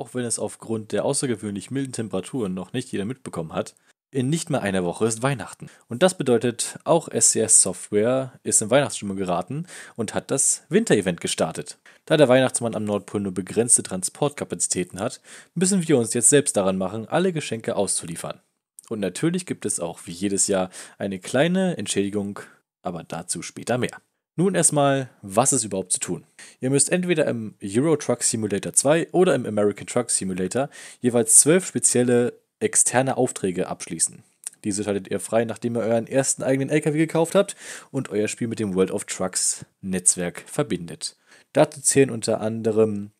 auch wenn es aufgrund der außergewöhnlich milden Temperaturen noch nicht jeder mitbekommen hat, in nicht mehr einer Woche ist Weihnachten. Und das bedeutet, auch SCS Software ist in Weihnachtsstimmung geraten und hat das Winter-Event gestartet. Da der Weihnachtsmann am Nordpol nur begrenzte Transportkapazitäten hat, müssen wir uns jetzt selbst daran machen, alle Geschenke auszuliefern. Und natürlich gibt es auch wie jedes Jahr eine kleine Entschädigung, aber dazu später mehr. Nun erstmal, was ist überhaupt zu tun? Ihr müsst entweder im Euro Truck Simulator 2 oder im American Truck Simulator jeweils zwölf spezielle externe Aufträge abschließen. Diese schaltet ihr frei, nachdem ihr euren ersten eigenen LKW gekauft habt und euer Spiel mit dem World of Trucks Netzwerk verbindet. Dazu zählen unter anderem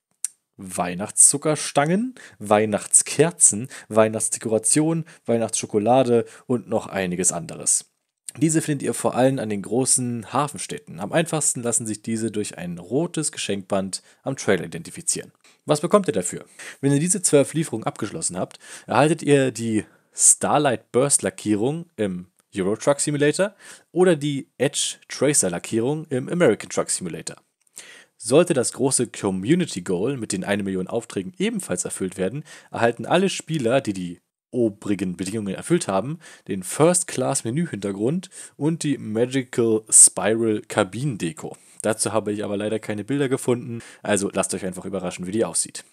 Weihnachtszuckerstangen, Weihnachtskerzen, Weihnachtsdekoration, Weihnachtsschokolade und noch einiges anderes. Diese findet ihr vor allem an den großen Hafenstädten. Am einfachsten lassen sich diese durch ein rotes Geschenkband am Trailer identifizieren. Was bekommt ihr dafür? Wenn ihr diese zwölf Lieferungen abgeschlossen habt, erhaltet ihr die Starlight Burst Lackierung im Euro Truck Simulator oder die Edge Tracer Lackierung im American Truck Simulator. Sollte das große Community Goal mit den 1 Million Aufträgen ebenfalls erfüllt werden, erhalten alle Spieler, die die obrigen Bedingungen erfüllt haben, den First-Class-Menü-Hintergrund und die Magical Spiral Kabinendeko. Dazu habe ich aber leider keine Bilder gefunden, also lasst euch einfach überraschen, wie die aussieht.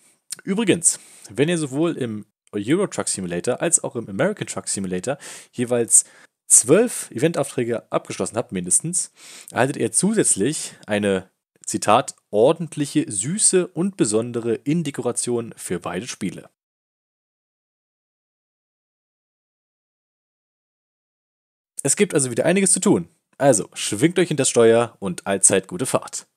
Übrigens, wenn ihr sowohl im Euro Truck Simulator als auch im American Truck Simulator jeweils zwölf Eventaufträge abgeschlossen habt, mindestens, erhaltet ihr zusätzlich eine, Zitat, ordentliche, süße und besondere Indekoration für beide Spiele. Es gibt also wieder einiges zu tun. Also schwingt euch in das Steuer und allzeit gute Fahrt.